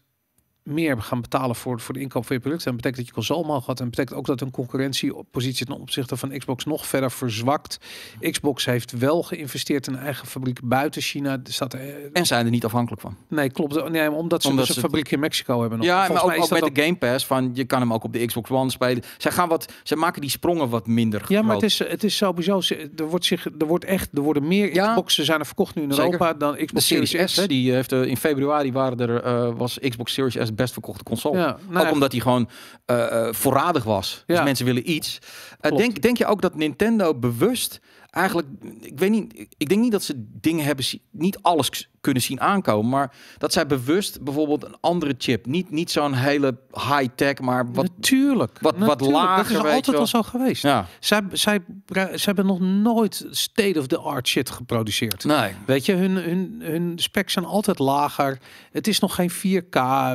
meer gaan betalen voor, voor de inkoop van je producten. dat betekent dat je console mag had. En betekent ook dat hun concurrentiepositie ten opzichte van Xbox nog verder verzwakt. Xbox heeft wel geïnvesteerd in eigen fabriek buiten China. de eh, en zijn er niet afhankelijk van. Nee, klopt. Nee, omdat ze dus een fabriek in Mexico hebben. Nog. Ja, Volgens maar ook, ook met de Game Pass. Van, je kan hem ook op de Xbox One spelen. Zij, gaan wat, Ze maken die sprongen wat minder groot. Ja, maar het is, het is sowieso... Er, wordt zich, er, wordt echt, er worden meer ja, Xboxen zijn er verkocht nu in Europa dan Xbox Series S. hè, die heeft, eh, in februari waren er, eh, was Xbox Series S best verkochte console. Nou ook omdat hij gewoon eh, eh, voorradig was. Dus ja. Dus mensen willen iets. Uh, denk, denk je ook dat Nintendo bewust eigenlijk, ik weet niet, ik denk niet dat ze dingen hebben, niet alles kunnen zien aankomen. Maar dat zij bewust bijvoorbeeld een andere chip. Niet, niet zo'n hele high-tech, maar wat, natuurlijk, wat, wat lager. Dat is altijd al zo geweest. Ja. Zij, zij, zij hebben nog nooit state-of-the-art shit geproduceerd. Weet je, hun, hun, hun specs zijn altijd lager. Het is nog geen 4K,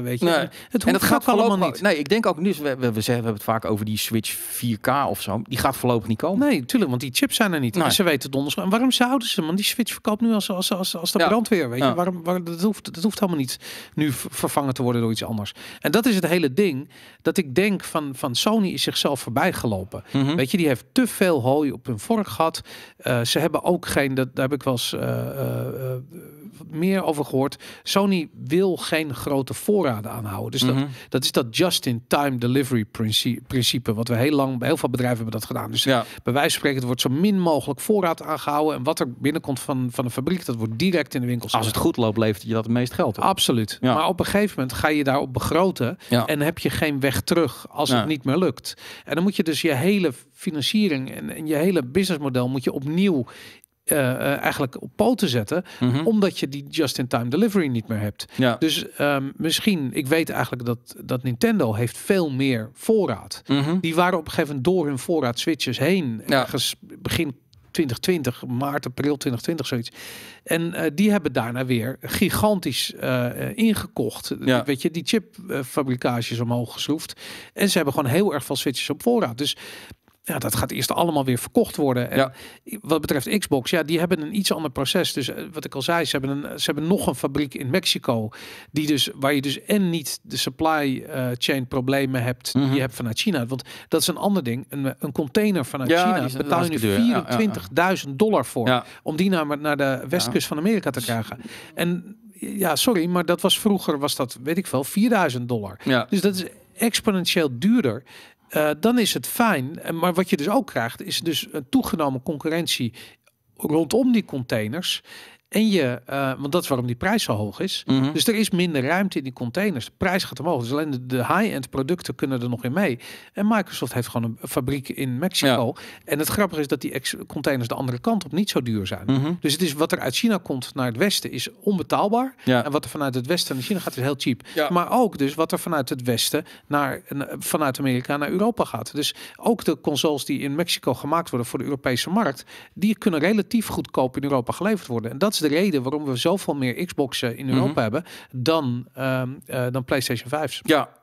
weet je. Nee. Het en dat gaat allemaal niet. Nee, ik denk ook nu, we, we, we, we hebben het vaak over die Switch 4K of zo. Die gaat voorlopig niet komen. Nee, tuurlijk, want die chips zijn er niet. Nee. ze weten donders. En waarom zouden ze? Want die Switch verkoopt nu als, als, als, als de brandweer, weet Waarom, waarom, dat, hoeft, dat hoeft helemaal niet nu vervangen te worden door iets anders. En dat is het hele ding dat ik denk van, van Sony is zichzelf voorbij gelopen. Mhm. Weet je, die heeft te veel hooi op hun vork gehad. Eh, ze hebben ook geen, dat, daar heb ik wel eens... Eh, eh, meer over gehoord. Sony wil geen grote voorraden aanhouden. Dus dat, mhm. dat is dat just-in-time delivery principe, principe. Wat we heel lang bij heel veel bedrijven hebben dat gedaan. Dus ja. bij wijze van spreken, wordt zo min mogelijk voorraad aangehouden. En wat er binnenkomt van, van de fabriek, dat wordt direct in de winkels. Als het goed loopt, levert je dat het meest geld op. Absoluut. Ja. Maar op een gegeven moment ga je daarop begroten. En heb je geen weg terug als het niet meer lukt. En dan moet je dus je hele financiering en, en je hele businessmodel moet je opnieuw eh, eh, eigenlijk op poten te zetten. Mhm. Omdat je die just-in-time delivery niet meer hebt. Ja. Dus ehm, misschien, ik weet eigenlijk dat, dat Nintendo heeft veel meer voorraad. Mhm. Die waren op een gegeven moment door hun voorraad switches heen. Ergens begin 2020, maart, april 2020, zoiets. En eh, die hebben daarna weer gigantisch ingekocht. Ja. Weet je, die chipfabrikages omhoog geschroefd. En ze hebben gewoon heel erg veel switches op voorraad. Dus ja, dat gaat eerst allemaal weer verkocht worden. En ja. wat betreft Xbox, ja, die hebben een iets ander proces. Dus eh, wat ik al zei, ze hebben, een, ze hebben nog een fabriek in Mexico. Die dus, waar je dus en niet de supply eh, chain problemen hebt die mhm. je hebt vanuit China. Want dat is een ander ding. Een, eh, een container vanuit ja, China betaal je nu 24.000 dollar voor. Om die naar, naar de westkust van Amerika te dus krijgen. En ja, sorry, maar dat was vroeger, was dat, weet ik veel, 4000 dollar. Ja. Dus dat is exponentieel duurder. Eh, dan is het fijn. Eh, maar wat je dus ook krijgt, is dus een eh, toegenomen concurrentie rondom die containers. En je, eh, want dat is waarom die prijs zo hoog is. Mhm. Dus er is minder ruimte in die containers. De prijs gaat omhoog. Dus alleen de, high-end producten kunnen er nog in mee. En Microsoft heeft gewoon een fabriek in Mexico. En het grappige is dat die containers de andere kant op niet zo duur zijn. Mhm. Dus het is wat er uit China komt naar het Westen is onbetaalbaar. Ja. En wat er vanuit het Westen naar China gaat is heel cheap. Ja. Maar ook dus wat er vanuit het Westen naar, vanuit Amerika naar Europa gaat. Dus ook de consoles die in Mexico gemaakt worden voor de Europese markt, die kunnen relatief goedkoop in Europa geleverd worden. En dat de reden waarom we zoveel meer Xboxen in Europa mhm. hebben dan, ehm, eh, dan PlayStation 5's. Ja.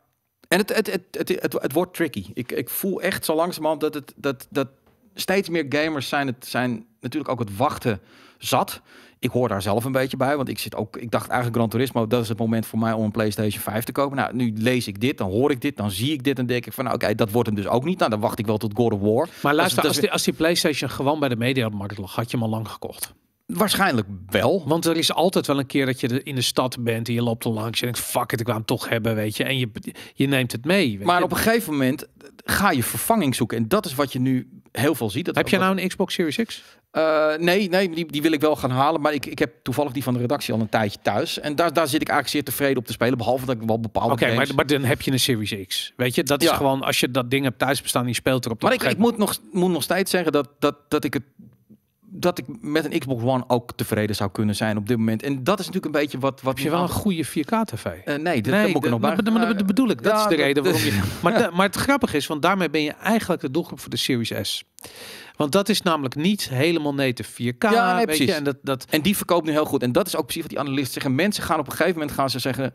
En het, het, het, het, het, het, wordt tricky. Ik, ik voel echt zo langzamerhand dat, het, dat, dat steeds meer gamers zijn, het, zijn natuurlijk ook het wachten zat. Ik hoor daar zelf een beetje bij, want ik zit ook. Ik dacht eigenlijk Gran Turismo, dat is het moment voor mij om een PlayStation 5 te kopen. Nou, nu lees ik dit, dan hoor ik dit, dan zie ik dit en denk ik van, nou, oké, dat wordt hem dus ook niet. Nou, dan wacht ik wel tot God of War. Maar dus luister, als, die, als die PlayStation gewoon bij de media lag, had je hem al lang gekocht. Waarschijnlijk wel. Want er is altijd wel een keer dat je in de stad bent en je loopt er langs en denkt, fuck het, ik wou hem toch hebben, weet je. En je, je neemt het mee. maar op een gegeven moment ga je vervanging zoeken. En dat is wat je nu heel veel ziet. Dat Heb je nou een Xbox Series X? Eh, nee, nee die, die wil ik wel gaan halen. Maar ik, ik heb toevallig die van de redactie al een tijdje thuis. En daar, daar zit ik eigenlijk zeer tevreden op te spelen. Behalve dat ik wel bepaalde Oké, maar, maar, dan heb je een Series X. Weet je, dat is gewoon... Als je dat ding hebt thuis bestaan, die speelt erop. Maar ik, ik moet, nog, moet nog steeds zeggen dat, dat, dat ik het dat ik met een Xbox One ook tevreden zou kunnen zijn op dit moment. En dat is natuurlijk een beetje wat... wat je wel een goede 4K-tv? Uh, eh, nee, dat nee, moet ik nog bij. Dat bedoel ik, dat is de reden waarom je... Maar, maar het grappige is, want daarmee ben je eigenlijk de doelgroep voor de Series S. Want dat is namelijk niet helemaal native 4K. weet je? En, dat, dat... en die verkoopt nu heel goed. En dat is ook precies wat die analisten zeggen. Mensen gaan op een gegeven moment gaan ze zeggen...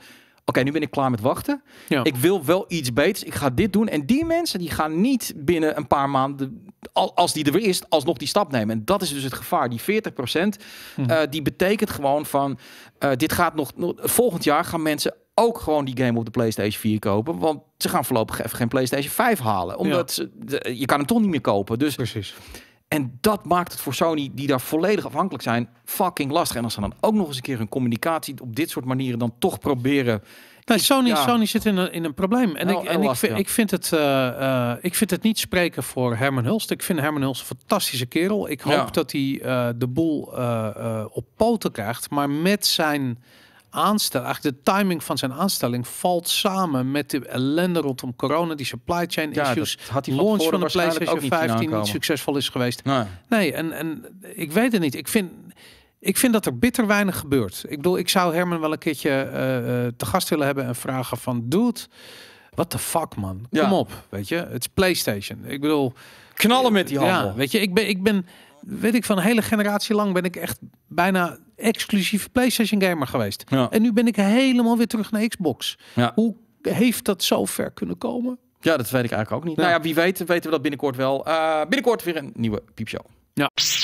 Oké, nu ben ik klaar met wachten. Ja. Ik wil wel iets beters. Ik ga dit doen. En die mensen die gaan niet binnen een paar maanden, als die er weer is, alsnog die stap nemen. En dat is dus het gevaar. Die 40 procent, mhm. eh, die betekent gewoon van, eh, dit gaat nog, nog, volgend jaar gaan mensen ook gewoon die game op de PlayStation 4 kopen. Want ze gaan voorlopig even geen PlayStation 5 halen. Omdat je kan hem toch niet meer kopen. Dus Precies. En dat maakt het voor Sony, die daar volledig afhankelijk zijn, fucking lastig. En als ze dan ook nog eens een keer hun communicatie op dit soort manieren dan toch proberen. Nou, Sony, ja. Sony zit in een, in een probleem. En, ik, en ik, vind, ik, vind het, eh, eh, ik vind het niet spreken voor Herman Hulst. Ik vind Herman Hulst een fantastische kerel. Ik hoop dat hij eh, de boel op poten krijgt. Maar met zijn aanstel, eigenlijk de timing van zijn aanstelling valt samen met de ellende rondom corona, die supply chain ja, issues, had hij launch van de PlayStation ook niet niet succesvol is geweest. Nee. nee, en, en ik weet het niet. Ik vind, ik vind dat er bitter weinig gebeurt. Ik bedoel, ik zou Herman wel een keertje eh, eh, te gast willen hebben en vragen van, dude, what the fuck man, kom ja. op, weet je, het is PlayStation. Ik bedoel, knallen met die handel. weet je, ik ben, ik ben weet ik van een hele generatie lang ben ik echt bijna exclusief PlayStation gamer geweest. En nu ben ik helemaal weer terug naar Xbox. Hoe heeft dat zo ver kunnen komen? Ja, dat weet ik eigenlijk ook niet. Nou ja, wie weet weten we dat binnenkort wel. Eh, binnenkort weer een nieuwe piepshow. Ja.